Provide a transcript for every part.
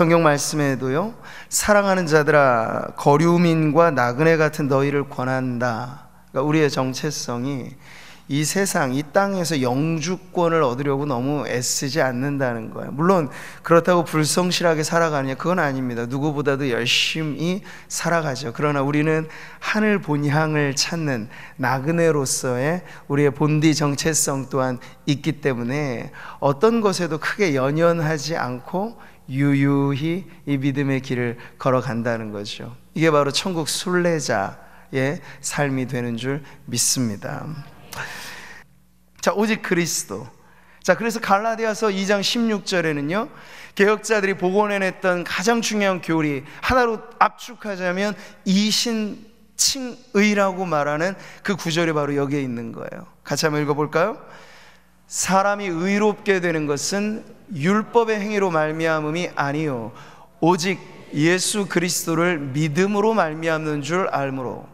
성경 말씀에도요, 사랑하는 자들아, 거류민과 나그네 같은 너희를 권한다. 그러니까 우리의 정체성이 이 세상, 이 땅에서 영주권을 얻으려고 너무 애쓰지 않는다는 거예요. 물론 그렇다고 불성실하게 살아가느냐 그건 아닙니다. 누구보다도 열심히 살아가죠. 그러나 우리는 하늘 본향을 찾는 나그네로서의 우리의 본디 정체성 또한 있기 때문에 어떤 것에도 크게 연연하지 않고 유유히 이 믿음의 길을 걸어간다는 거죠. 이게 바로 천국 순례자의 삶이 되는 줄 믿습니다. 자, 오직 그리스도. 자, 그래서 갈라디아서 2장 16절에는요, 개혁자들이 복원해냈던 가장 중요한 교리, 하나로 압축하자면 이신칭의라고 말하는 그 구절이 바로 여기에 있는 거예요. 같이 한번 읽어볼까요? 사람이 의롭게 되는 것은 율법의 행위로 말미암음이 아니요 오직 예수 그리스도를 믿음으로 말미암는 줄 알므로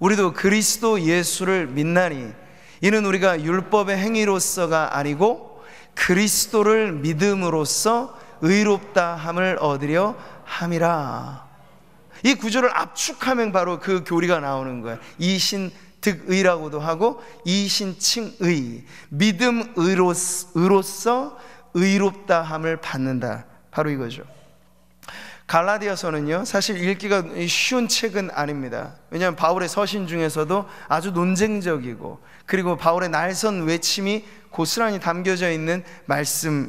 우리도 그리스도 예수를 믿나니 이는 우리가 율법의 행위로서가 아니고 그리스도를 믿음으로써 의롭다 함을 얻으려 함이라. 이 구조를 압축하면 바로 그 교리가 나오는 거예 이신 득의라고도 하고 이신칭의 믿음의로서 의롭다 함을 받는다. 바로 이거죠. 갈라디아서는요, 사실 읽기가 쉬운 책은 아닙니다. 왜냐하면 바울의 서신 중에서도 아주 논쟁적이고, 그리고 바울의 날선 외침이 고스란히 담겨져 있는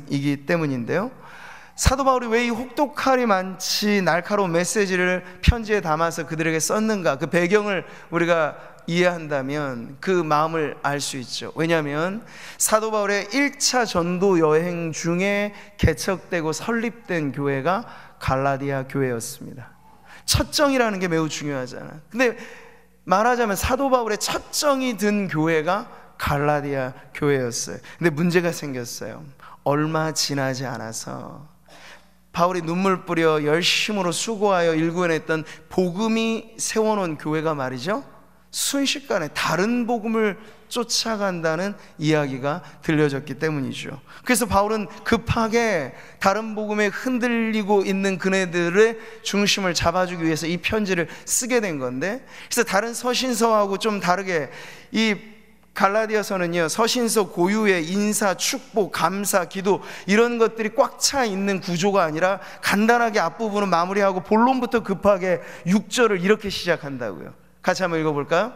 말씀이기 때문인데요. 사도 바울이 왜 이 혹독하리 많지 날카로운 메시지를 편지에 담아서 그들에게 썼는가, 그 배경을 우리가 이해한다면 그 마음을 알 수 있죠. 왜냐하면 사도 바울의 1차 전도 여행 중에 개척되고 설립된 교회가 갈라디아 교회였습니다. 첫정이라는 게 매우 중요하잖아. 근데 말하자면 사도 바울의 첫정이 든 교회가 갈라디아 교회였어요. 근데 문제가 생겼어요. 얼마 지나지 않아서 바울이 눈물 뿌려 열심으로 수고하여 일구어냈던 복음이 세워놓은 교회가 말이죠. 순식간에 다른 복음을 쫓아간다는 이야기가 들려졌기 때문이죠. 그래서 바울은 급하게 다른 복음에 흔들리고 있는 그네들의 중심을 잡아주기 위해서 이 편지를 쓰게 된 건데, 그래서 다른 서신서하고 좀 다르게 이 갈라디아서는요, 서신서 고유의 인사, 축복, 감사, 기도, 이런 것들이 꽉 차 있는 구조가 아니라 간단하게 앞부분은 마무리하고 본론부터 급하게 6절을 이렇게 시작한다고요. 같이 한번 읽어볼까요?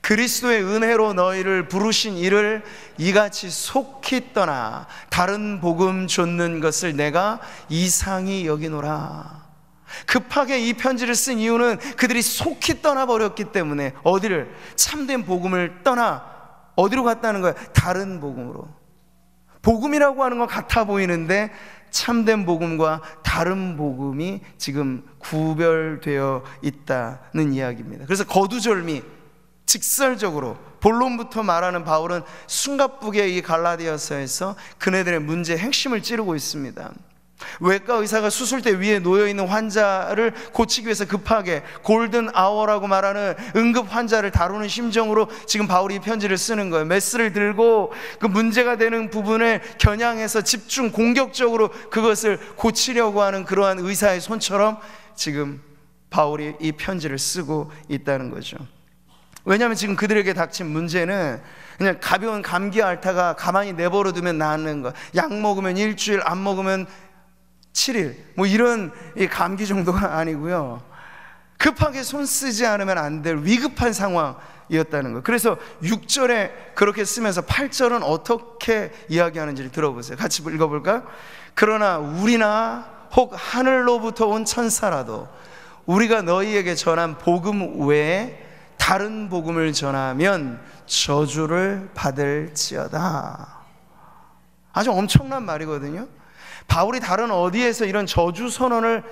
그리스도의 은혜로 너희를 부르신 이를 이같이 속히 떠나 다른 복음 줬는 것을 내가 이상히 여기노라. 급하게 이 편지를 쓴 이유는 그들이 속히 떠나버렸기 때문에 어디를? 참된 복음을 떠나 어디로 갔다는 거야? 다른 복음으로. 복음이라고 하는 건 같아 보이는데 참된 복음과 다른 복음이 지금 구별되어 있다는 이야기입니다. 그래서 거두절미 직설적으로 본론부터 말하는 바울은 숨가쁘게 이 갈라디아서에서 그네들의 문제 핵심을 찌르고 있습니다. 외과 의사가 수술대 위에 놓여 있는 환자를 고치기 위해서 급하게 골든 아워라고 말하는 응급 환자를 다루는 심정으로 지금 바울이 편지를 쓰는 거예요. 메스를 들고 그 문제가 되는 부분을 겨냥해서 집중 공격적으로 그것을 고치려고 하는 그러한 의사의 손처럼 지금 바울이 이 편지를 쓰고 있다는 거죠. 왜냐하면 지금 그들에게 닥친 문제는 그냥 가벼운 감기 앓다가 가만히 내버려두면 나는 것, 약 먹으면 일주일 안 먹으면 7일 뭐 이런 감기 정도가 아니고요. 급하게 손 쓰지 않으면 안 될 위급한 상황이었다는 거. 그래서 6절에 그렇게 쓰면서 8절은 어떻게 이야기하는지를 들어보세요. 같이 읽어볼까 그러나 우리나 혹 하늘로부터 온 천사라도 우리가 너희에게 전한 복음 외에 다른 복음을 전하면 저주를 받을지어다. 아주 엄청난 말이거든요. 바울이 다른 어디에서 이런 저주 선언을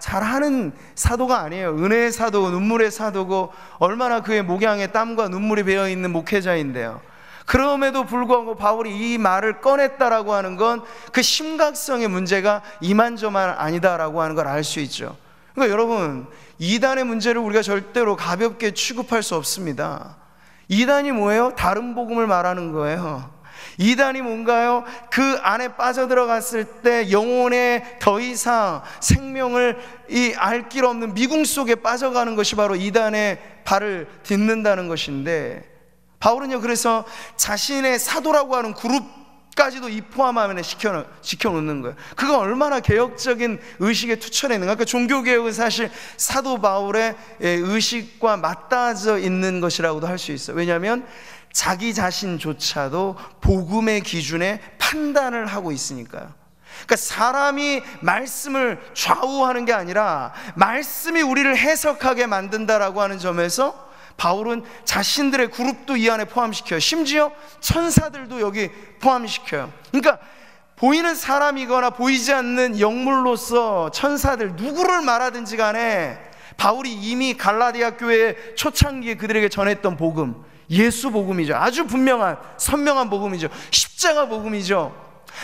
잘하는 사도가 아니에요. 은혜의 사도, 눈물의 사도고 얼마나 그의 목양에 땀과 눈물이 배어 있는 목회자인데요. 그럼에도 불구하고 바울이 이 말을 꺼냈다라고 하는 건 그 심각성의 문제가 이만저만 아니다라고 하는 걸 알 수 있죠. 그러니까 여러분, 이단의 문제를 우리가 절대로 가볍게 취급할 수 없습니다. 이단이 뭐예요? 다른 복음을 말하는 거예요. 이단이 뭔가요? 그 안에 빠져들어갔을 때 영혼의 더 이상 생명을 이 알 길 없는 미궁 속에 빠져가는 것이 바로 이단의 발을 딛는다는 것인데 바울은요 그래서 자신의 사도라고 하는 그룹 까지도 이 포함하면 시켜, 시켜놓는 거예요. 그가 얼마나 개혁적인 의식에 투철했는가. 그러니까 종교개혁은 사실 사도 바울의 예, 의식과 맞닿아져 있는 것이라고도 할 수 있어요. 왜냐하면 자기 자신조차도 복음의 기준에 판단을 하고 있으니까요. 그러니까 사람이 말씀을 좌우하는 게 아니라 말씀이 우리를 해석하게 만든다라고 하는 점에서 바울은 자신들의 그룹도 이 안에 포함시켜요. 심지어 천사들도 여기 포함시켜요. 그러니까 보이는 사람이거나 보이지 않는 영물로서 천사들 누구를 말하든지 간에 바울이 이미 갈라디아 교회 초창기에 그들에게 전했던 복음 예수 복음이죠. 아주 분명한 선명한 복음이죠. 십자가 복음이죠.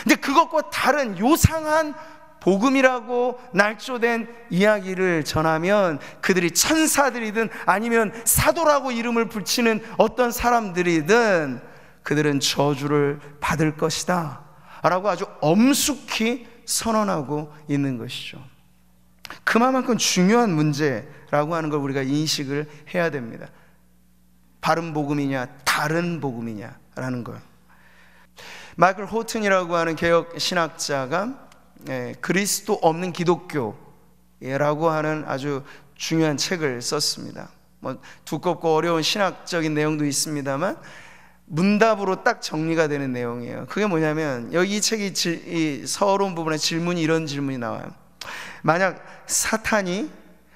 근데 그것과 다른 요상한 복음이라고 날조된 이야기를 전하면 그들이 천사들이든 아니면 사도라고 이름을 붙이는 어떤 사람들이든 그들은 저주를 받을 것이다. 라고 아주 엄숙히 선언하고 있는 것이죠. 그만큼 중요한 문제라고 하는 걸 우리가 인식을 해야 됩니다. 바른 복음이냐 다른 복음이냐라는 거예요. 마이클 호튼이라고 하는 개혁 신학자가 예, 그리스도 없는 기독교라고 하는 아주 중요한 책을 썼습니다. 뭐 두껍고 어려운 신학적인 내용도 있습니다만 문답으로 딱 정리가 되는 내용이에요. 그게 뭐냐면 여기 책이 질, 이 서론 부분에 질문이 이런 질문이 나와요. 만약 사탄이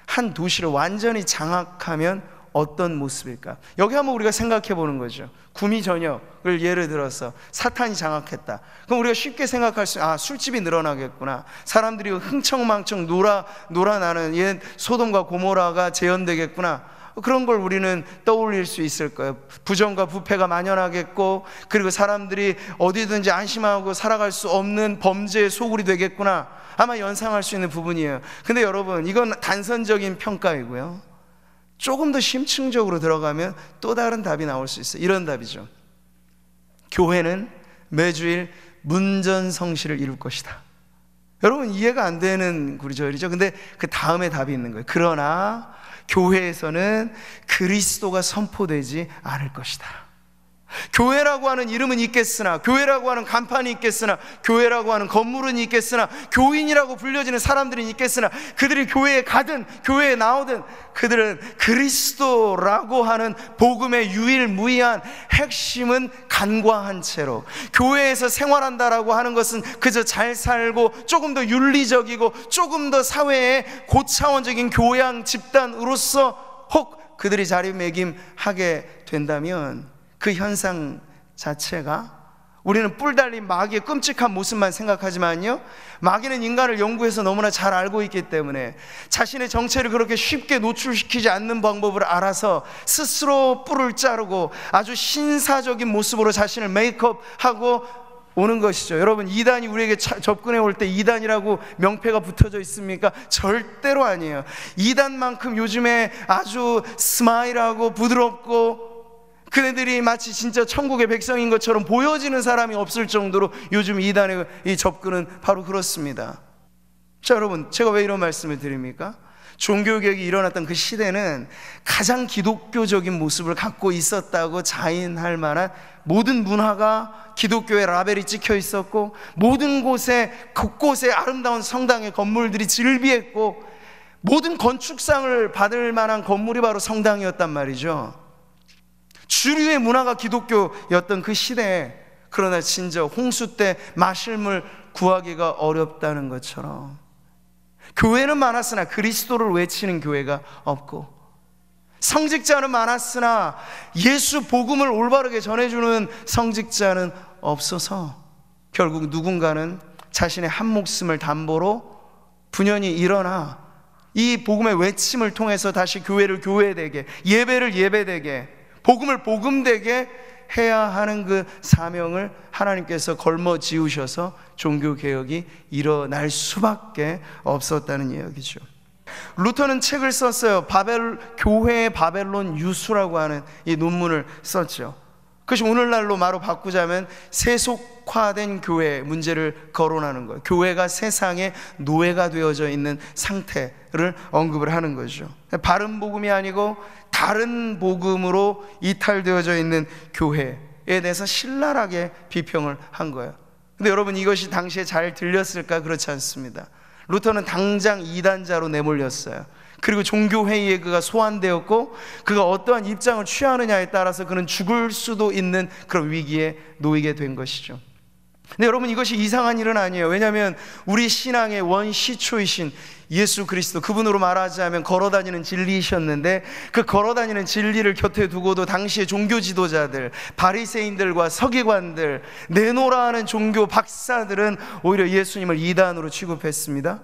한 도시를 완전히 장악하면 어떤 모습일까? 여기 한번 우리가 생각해 보는 거죠. 구미 저녁을 예를 들어서 사탄이 장악했다. 그럼 우리가 쉽게 생각할 수, 아, 술집이 늘어나겠구나. 사람들이 흥청망청 놀아, 놀아나는 옛 소돔과 고모라가 재현되겠구나. 그런 걸 우리는 떠올릴 수 있을 거예요. 부정과 부패가 만연하겠고, 그리고 사람들이 어디든지 안심하고 살아갈 수 없는 범죄의 소굴이 되겠구나. 아마 연상할 수 있는 부분이에요. 근데 여러분, 이건 단선적인 평가이고요. 조금 더 심층적으로 들어가면 또 다른 답이 나올 수 있어요. 이런 답이죠. 교회는 매주일 문전성시를 이룰 것이다. 여러분 이해가 안 되는 구절이죠. 리 근데 그 다음에 답이 있는 거예요. 그러나 교회에서는 그리스도가 선포되지 않을 것이다. 교회라고 하는 이름은 있겠으나, 교회라고 하는 간판이 있겠으나, 교회라고 하는 건물은 있겠으나, 교인이라고 불려지는 사람들이 있겠으나, 그들이 교회에 가든, 교회에 나오든, 그들은 그리스도라고 하는 복음의 유일무이한 핵심은 간과한 채로, 교회에서 생활한다라고 하는 것은 그저 잘 살고, 조금 더 윤리적이고, 조금 더 사회의 고차원적인 교양 집단으로서 혹 그들이 자리매김하게 된다면, 그 현상 자체가 우리는 뿔 달린 마귀의 끔찍한 모습만 생각하지만요. 마귀는 인간을 연구해서 너무나 잘 알고 있기 때문에 자신의 정체를 그렇게 쉽게 노출시키지 않는 방법을 알아서 스스로 뿔을 자르고 아주 신사적인 모습으로 자신을 메이크업하고 오는 것이죠. 여러분, 이단이 우리에게 접근해 올 때 이단이라고 명패가 붙어져 있습니까? 절대로 아니에요. 이단만큼 요즘에 아주 스마일하고 부드럽고 그네들이 마치 진짜 천국의 백성인 것처럼 보여지는 사람이 없을 정도로 요즘 이단의 이 접근은 바로 그렇습니다. 자, 여러분, 제가 왜 이런 말씀을 드립니까? 종교개혁이 일어났던 그 시대는 가장 기독교적인 모습을 갖고 있었다고 자인할 만한 모든 문화가 기독교의 라벨이 찍혀 있었고 모든 곳에 곳곳에 아름다운 성당의 건물들이 즐비했고 모든 건축상을 받을 만한 건물이 바로 성당이었단 말이죠. 주류의 문화가 기독교였던 그 시대에 그러나 진저 홍수 때 마실 물 구하기가 어렵다는 것처럼 교회는 많았으나 그리스도를 외치는 교회가 없고 성직자는 많았으나 예수 복음을 올바르게 전해주는 성직자는 없어서 결국 누군가는 자신의 한 목숨을 담보로 분연히 일어나 이 복음의 외침을 통해서 다시 교회를 교회되게 예배를 예배되게 복음을 복음되게 해야 하는 그 사명을 하나님께서 걸머지우셔서 종교 개혁이 일어날 수밖에 없었다는 이야기죠. 루터는 책을 썼어요. 바벨 교회의 바벨론 유수라고 하는 이 논문을 썼죠. 그것이 오늘날로 말로 바꾸자면 세속화된 교회 문제를 거론하는 거예요. 교회가 세상의 노예가 되어져 있는 상태를 언급을 하는 거죠. 바른 복음이 아니고 다른 복음으로 이탈되어져 있는 교회에 대해서 신랄하게 비평을 한 거예요. 근데 여러분 이것이 당시에 잘 들렸을까? 그렇지 않습니다. 루터는 당장 이단자로 내몰렸어요. 그리고 종교회의에 그가 소환되었고 그가 어떠한 입장을 취하느냐에 따라서 그는 죽을 수도 있는 그런 위기에 놓이게 된 것이죠. 근데 여러분 이것이 이상한 일은 아니에요. 왜냐하면 우리 신앙의 원시초이신 예수 그리스도 그분으로 말하자면 걸어다니는 진리이셨는데 그 걸어다니는 진리를 곁에 두고도 당시의 종교 지도자들 바리새인들과 서기관들 내노라하는 종교 박사들은 오히려 예수님을 이단으로 취급했습니다.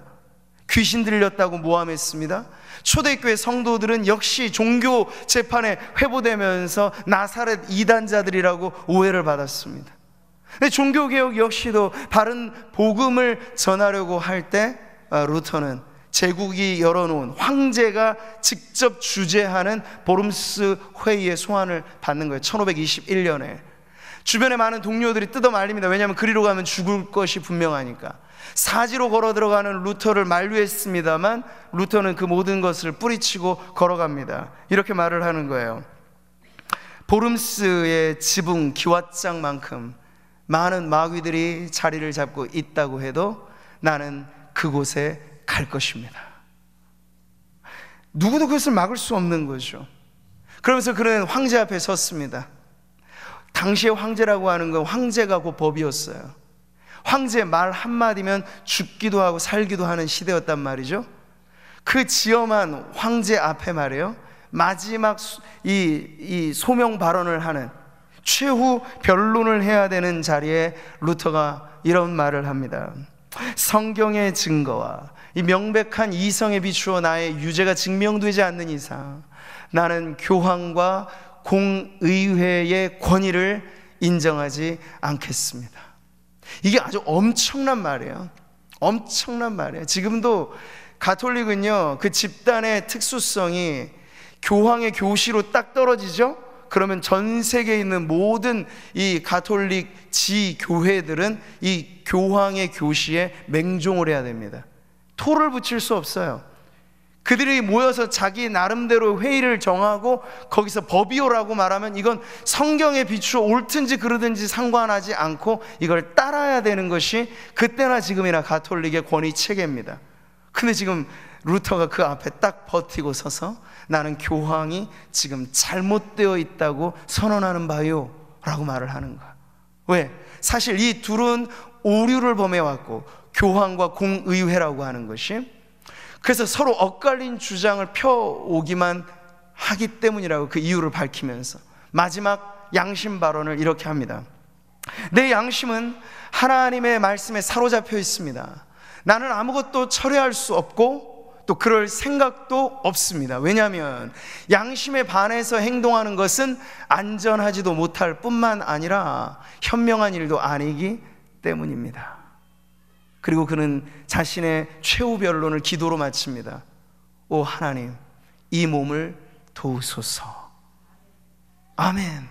귀신 들렸다고 모함했습니다. 초대교회 성도들은 역시 종교 재판에 회부되면서 나사렛 이단자들이라고 오해를 받았습니다. 근데 종교개혁 역시도 바른 복음을 전하려고 할때 아, 루터는 제국이 열어놓은 황제가 직접 주재하는 보름스 회의의 소환을 받는 거예요. 1521년에. 주변에 많은 동료들이 뜯어 말립니다. 왜냐하면 그리로 가면 죽을 것이 분명하니까. 사지로 걸어 들어가는 루터를 만류했습니다만 루터는 그 모든 것을 뿌리치고 걸어갑니다. 이렇게 말을 하는 거예요. 보름스의 지붕 기왓장만큼 많은 마귀들이 자리를 잡고 있다고 해도 나는 그곳에 갈 것입니다. 누구도 그것을 막을 수 없는 거죠. 그러면서 그는 황제 앞에 섰습니다. 당시에 황제라고 하는 건 황제가 곧 법이었어요. 황제 말 한마디면 죽기도 하고 살기도 하는 시대였단 말이죠. 그 지엄한 황제 앞에 말이에요. 마지막 이, 이 소명 발언을 하는 최후 변론을 해야 되는 자리에 루터가 이런 말을 합니다. 성경의 증거와 이 명백한 이성에 비추어 나의 유죄가 증명되지 않는 이상 나는 교황과 공의회의 권위를 인정하지 않겠습니다. 이게 아주 엄청난 말이에요. 엄청난 말이에요. 지금도 가톨릭은요, 그 집단의 특수성이 교황의 교시로 딱 떨어지죠? 그러면 전 세계에 있는 모든 이 가톨릭 지 교회들은 이 교황의 교시에 맹종을 해야 됩니다. 토를 붙일 수 없어요. 그들이 모여서 자기 나름대로 회의를 정하고 거기서 법이오라고 말하면 이건 성경에 비추어 옳든지 그러든지 상관하지 않고 이걸 따라야 되는 것이 그때나 지금이나 가톨릭의 권위 체계입니다. 근데 지금 루터가 그 앞에 딱 버티고 서서 나는 교황이 지금 잘못되어 있다고 선언하는 바요 라고 말을 하는 거야. 왜? 사실 이 둘은 오류를 범해왔고 교황과 공의회라고 하는 것이 그래서 서로 엇갈린 주장을 펴오기만 하기 때문이라고 그 이유를 밝히면서 마지막 양심 발언을 이렇게 합니다. 내 양심은 하나님의 말씀에 사로잡혀 있습니다. 나는 아무것도 철회할 수 없고 또 그럴 생각도 없습니다. 왜냐하면 양심에 반해서 행동하는 것은 안전하지도 못할 뿐만 아니라 현명한 일도 아니기 때문입니다. 그리고 그는 자신의 최후 변론을 기도로 마칩니다. 오 하나님, 이 몸을 도우소서. 아멘.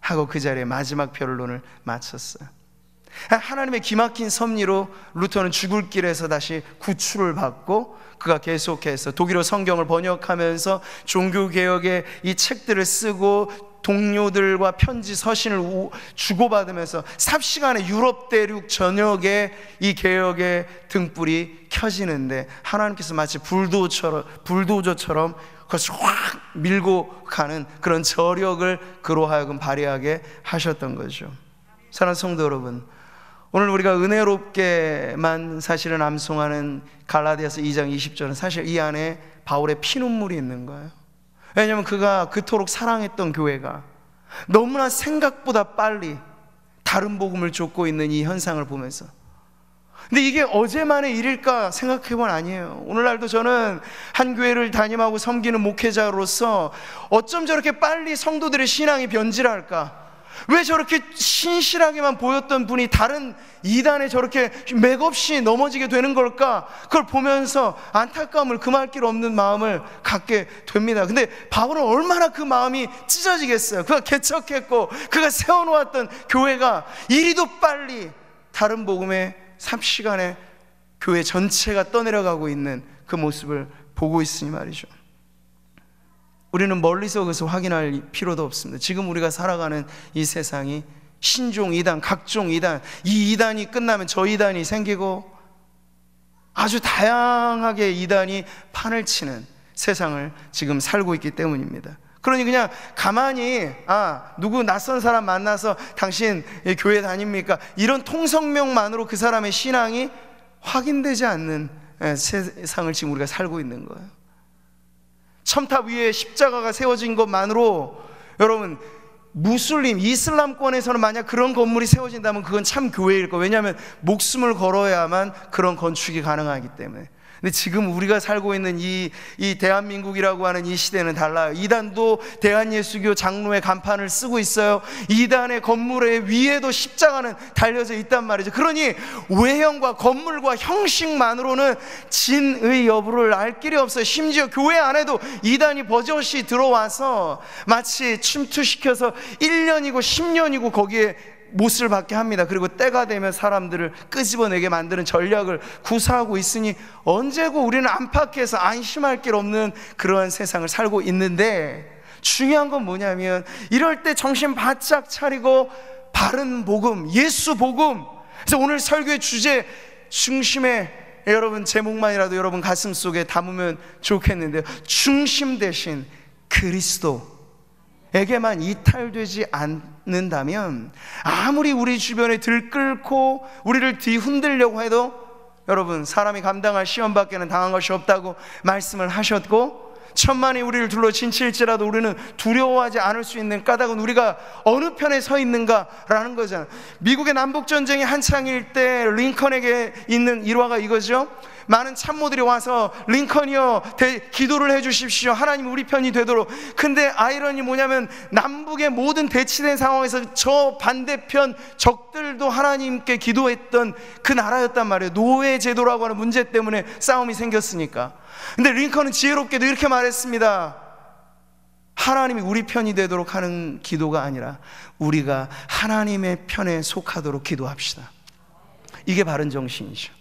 하고 그 자리에 마지막 변론을 마쳤어요. 하나님의 기막힌 섭리로 루터는 죽을 길에서 다시 구출을 받고 그가 계속해서 독일어 성경을 번역하면서 종교개혁의 이 책들을 쓰고 동료들과 편지 서신을 주고받으면서 삽시간에 유럽 대륙 전역에 이 개혁의 등불이 켜지는데 하나님께서 마치 불도처럼 불도저처럼 그것을 확 밀고 가는 그런 저력을 그로 하여금 발휘하게 하셨던 거죠. 사랑 성도 여러분, 오늘 우리가 은혜롭게만 사실은 암송하는 갈라디아서 2장 20절은 사실 이 안에 바울의 피눈물이 있는 거예요. 왜냐하면 그가 그토록 사랑했던 교회가 너무나 생각보다 빨리 다른 복음을 쫓고 있는 이 현상을 보면서 근데 이게 어제만의 일일까 생각해본 아니에요. 오늘날도 저는 한 교회를 담임하고 섬기는 목회자로서 어쩜 저렇게 빨리 성도들의 신앙이 변질할까? 왜 저렇게 신실하게만 보였던 분이 다른 이단에 저렇게 맥없이 넘어지게 되는 걸까? 그걸 보면서 안타까움을 금할 길 없는 마음을 갖게 됩니다. 근데 바울은 얼마나 그 마음이 찢어지겠어요. 그가 개척했고 그가 세워놓았던 교회가 이리도 빨리 다른 복음의 3시간에 교회 전체가 떠내려가고 있는 그 모습을 보고 있으니 말이죠. 우리는 멀리서 그것을 확인할 필요도 없습니다. 지금 우리가 살아가는 이 세상이 신종 이단, 각종 이단, 이 이단이 끝나면 저 이단이 생기고 아주 다양하게 이단이 판을 치는 세상을 지금 살고 있기 때문입니다. 그러니 그냥 가만히 아 누구 낯선 사람 만나서 당신 교회 다닙니까 이런 통성명만으로 그 사람의 신앙이 확인되지 않는 예, 세상을 지금 우리가 살고 있는 거예요. 첨탑 위에 십자가가 세워진 것만으로 여러분 무슬림 이슬람권에서는 만약 그런 건물이 세워진다면 그건 참 교회일 거. 예요 왜냐하면 목숨을 걸어야만 그런 건축이 가능하기 때문에. 근데 지금 우리가 살고 있는 이, 이 대한민국이라고 하는 이 시대는 달라요. 이단도 대한예수교 장로의 간판을 쓰고 있어요. 이단의 건물의 위에도 십자가는 달려져 있단 말이죠. 그러니 외형과 건물과 형식만으로는 진의 여부를 알 길이 없어요. 심지어 교회 안에도 이단이 버젓이 들어와서 마치 침투시켜서 1년이고 10년이고 거기에 못을 받게 합니다. 그리고 때가 되면 사람들을 끄집어내게 만드는 전략을 구사하고 있으니 언제고 우리는 안팎에서 안심할 길 없는 그러한 세상을 살고 있는데 중요한 건 뭐냐면 이럴 때 정신 바짝 차리고 바른 복음, 예수 복음. 그래서 오늘 설교의 주제 중심에 여러분 제목만이라도 여러분 가슴 속에 담으면 좋겠는데요. 중심 대신 그리스도 에게만 이탈되지 않는다면 아무리 우리 주변에 들끓고 우리를 뒤흔들려고 해도 여러분 사람이 감당할 시험밖에는 당한 것이 없다고 말씀을 하셨고 천만이 우리를 둘러 친칠지라도 우리는 두려워하지 않을 수 있는 까닭은 우리가 어느 편에 서 있는가라는 거잖아요. 미국의 남북 전쟁이 한창일 때 링컨에게 있는 일화가 이거죠. 많은 참모들이 와서 링컨이요 대, 기도를 해주십시오 하나님 우리 편이 되도록 근데 아이러니 뭐냐면 남북의 모든 대치된 상황에서 저 반대편 적들도 하나님께 기도했던 그 나라였단 말이에요 노예 제도라고 하는 문제 때문에 싸움이 생겼으니까 근데 링컨은 지혜롭게도 이렇게 말했습니다 하나님이 우리 편이 되도록 하는 기도가 아니라 우리가 하나님의 편에 속하도록 기도합시다. 이게 바른 정신이죠.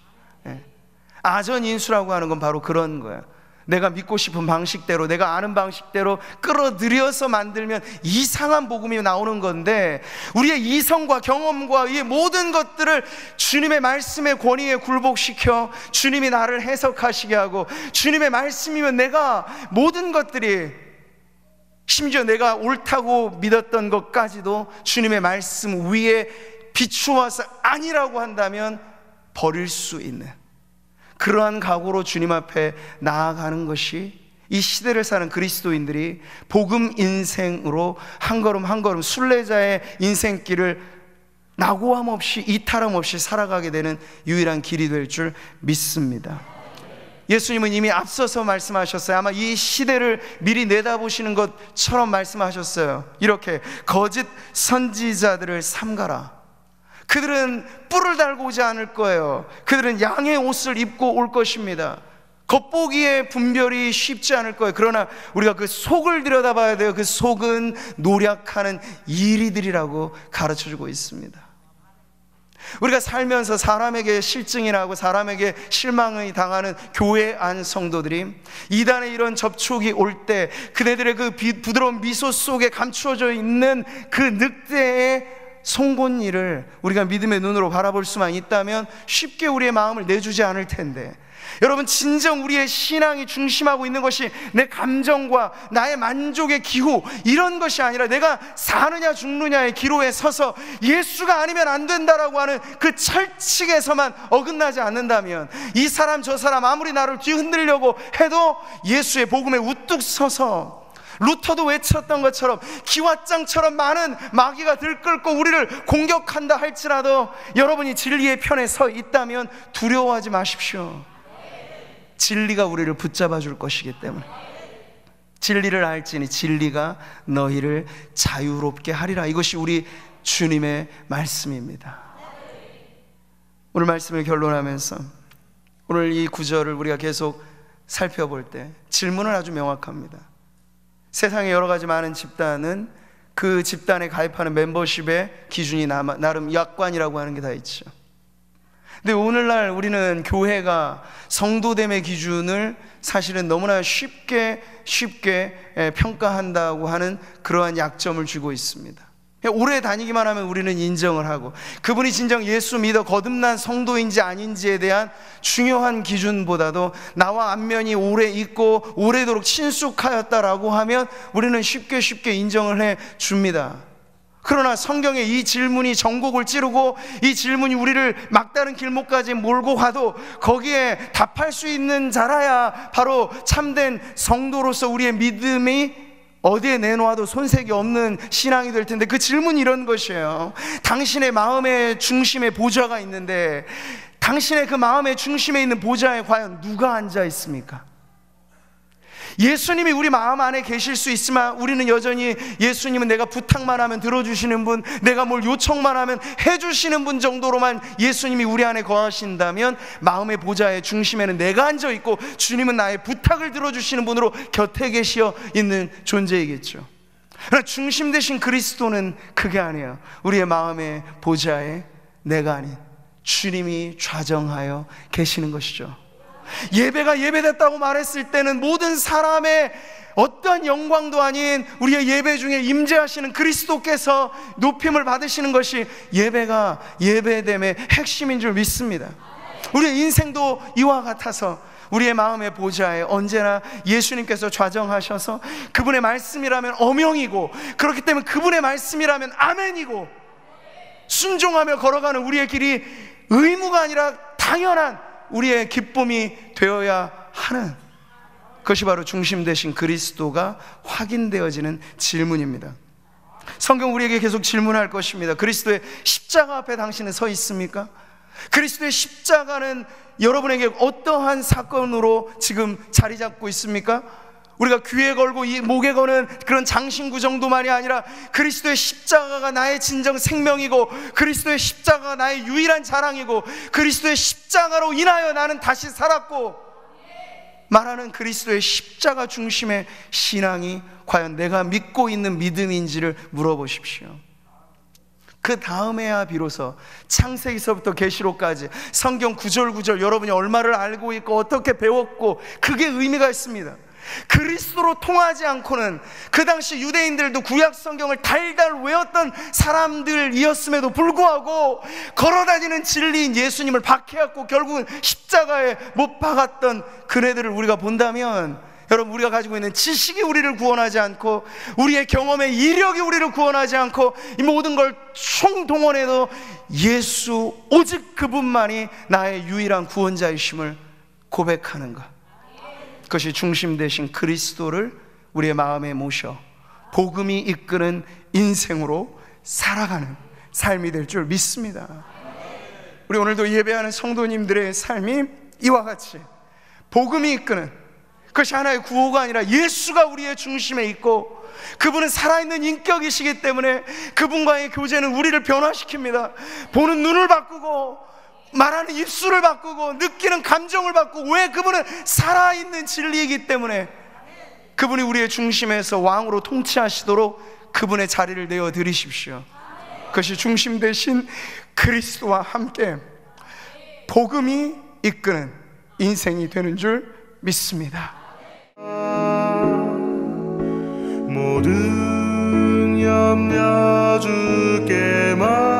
아전인수라고 하는 건 바로 그런 거예요. 내가 믿고 싶은 방식대로, 내가 아는 방식대로 끌어들여서 만들면 이상한 복음이 나오는 건데, 우리의 이성과 경험과 이 모든 것들을 주님의 말씀의 권위에 굴복시켜 주님이 나를 해석하시게 하고, 주님의 말씀이면 내가 모든 것들이 심지어 내가 옳다고 믿었던 것까지도 주님의 말씀 위에 비추어서 아니라고 한다면 버릴 수 있는 그러한 각오로 주님 앞에 나아가는 것이 이 시대를 사는 그리스도인들이 복음 인생으로 한 걸음 한 걸음 순례자의 인생길을 나고함 없이 이탈함 없이 살아가게 되는 유일한 길이 될 줄 믿습니다. 예수님은 이미 앞서서 말씀하셨어요. 아마 이 시대를 미리 내다보시는 것처럼 말씀하셨어요. 이렇게 거짓 선지자들을 삼가라. 그들은 뿔을 달고 오지 않을 거예요. 그들은 양의 옷을 입고 올 것입니다. 겉보기에 분별이 쉽지 않을 거예요. 그러나 우리가 그 속을 들여다봐야 돼요. 그 속은 노력하는 일이들이라고 가르쳐 주고 있습니다. 우리가 살면서 사람에게 실증이 나고 사람에게 실망이 당하는 교회 안 성도들이 이단의 이런 접촉이 올 때 그네들의 그 부드러운 미소 속에 감추어져 있는 그 늑대의 송곳니를 우리가 믿음의 눈으로 바라볼 수만 있다면 쉽게 우리의 마음을 내주지 않을 텐데 여러분 진정 우리의 신앙이 중심하고 있는 것이 내 감정과 나의 만족의 기호 이런 것이 아니라 내가 사느냐 죽느냐의 기로에 서서 예수가 아니면 안 된다라고 하는 그 철칙에서만 어긋나지 않는다면 이 사람 저 사람 아무리 나를 뒤흔들려고 해도 예수의 복음에 우뚝 서서 루터도 외쳤던 것처럼 기왓장처럼 많은 마귀가 들끓고 우리를 공격한다 할지라도 여러분이 진리의 편에 서 있다면 두려워하지 마십시오. 진리가 우리를 붙잡아 줄 것이기 때문에. 진리를 알지니 진리가 너희를 자유롭게 하리라. 이것이 우리 주님의 말씀입니다. 오늘 말씀을 결론하면서 오늘 이 구절을 우리가 계속 살펴볼 때 질문은 아주 명확합니다. 세상에 여러 가지 많은 집단은 그 집단에 가입하는 멤버십의 기준이 나름 약관이라고 하는 게 다 있죠. 근데 오늘날 우리는 교회가 성도됨의 기준을 사실은 너무나 쉽게 쉽게 평가한다고 하는 그러한 약점을 주고 있습니다. 오래 다니기만 하면 우리는 인정을 하고 그분이 진정 예수 믿어 거듭난 성도인지 아닌지에 대한 중요한 기준보다도 나와 안면이 오래 있고 오래도록 친숙하였다라고 하면 우리는 쉽게 쉽게 인정을 해 줍니다. 그러나 성경에이 질문이 전곡을 찌르고 이 질문이 우리를 막다른 길목까지 몰고 가도 거기에 답할 수 있는 자라야 바로 참된 성도로서 우리의 믿음이 어디에 내놓아도 손색이 없는 신앙이 될 텐데 그 질문이 이런 것이에요. 당신의 마음의 중심에 보좌가 있는데 당신의 그 마음의 중심에 있는 보좌에 과연 누가 앉아 있습니까? 예수님이 우리 마음 안에 계실 수 있지만 우리는 여전히 예수님은 내가 부탁만 하면 들어주시는 분, 내가 뭘 요청만 하면 해주시는 분 정도로만 예수님이 우리 안에 거하신다면 마음의 보좌의 중심에는 내가 앉아 있고 주님은 나의 부탁을 들어주시는 분으로 곁에 계시어 있는 존재이겠죠. 그러나 중심 되신 그리스도는 그게 아니에요. 우리의 마음의 보좌에 내가 아닌 주님이 좌정하여 계시는 것이죠. 예배가 예배됐다고 말했을 때는 모든 사람의 어떤 영광도 아닌 우리의 예배 중에 임재하시는 그리스도께서 높임을 받으시는 것이 예배가 예배됨의 핵심인 줄 믿습니다. 우리의 인생도 이와 같아서 우리의 마음의 보좌에 언제나 예수님께서 좌정하셔서 그분의 말씀이라면 어명이고 그렇기 때문에 그분의 말씀이라면 아멘이고 순종하며 걸어가는 우리의 길이 의무가 아니라 당연한 우리의 기쁨이 되어야 하는 그것이 바로 중심 되신 그리스도가 확인되어지는 질문입니다. 성경 우리에게 계속 질문할 것입니다. 그리스도의 십자가 앞에 당신은 서 있습니까? 그리스도의 십자가는 여러분에게 어떠한 사건으로 지금 자리 잡고 있습니까? 우리가 귀에 걸고 이 목에 거는 그런 장신구 정도만이 아니라 그리스도의 십자가가 나의 진정 생명이고 그리스도의 십자가가 나의 유일한 자랑이고 그리스도의 십자가로 인하여 나는 다시 살았고 말하는 그리스도의 십자가 중심의 신앙이 과연 내가 믿고 있는 믿음인지를 물어보십시오. 그 다음에야 비로소 창세기서부터 계시록까지 성경 구절구절 여러분이 얼마를 알고 있고 어떻게 배웠고 그게 의미가 있습니다. 그리스도로 통하지 않고는 그 당시 유대인들도 구약 성경을 달달 외웠던 사람들이었음에도 불구하고 걸어다니는 진리인 예수님을 박해하고 결국은 십자가에 못 박았던 그네들을 우리가 본다면 여러분 우리가 가지고 있는 지식이 우리를 구원하지 않고 우리의 경험의 이력이 우리를 구원하지 않고 이 모든 걸 총동원해도 예수 오직 그분만이 나의 유일한 구원자이심을 고백하는가 그것이 중심 되신 그리스도를 우리의 마음에 모셔 복음이 이끄는 인생으로 살아가는 삶이 될 줄 믿습니다. 우리 오늘도 예배하는 성도님들의 삶이 이와 같이 복음이 이끄는 그것이 하나의 구호가 아니라 예수가 우리의 중심에 있고 그분은 살아있는 인격이시기 때문에 그분과의 교제는 우리를 변화시킵니다. 보는 눈을 바꾸고 말하는 입술을 바꾸고 느끼는 감정을 바꾸고 왜 그분은 살아있는 진리이기 때문에 그분이 우리의 중심에서 왕으로 통치하시도록 그분의 자리를 내어 드리십시오. 그것이 중심 대신 그리스도와 함께 복음이 이끄는 인생이 되는 줄 믿습니다. 모든 염려 주께 말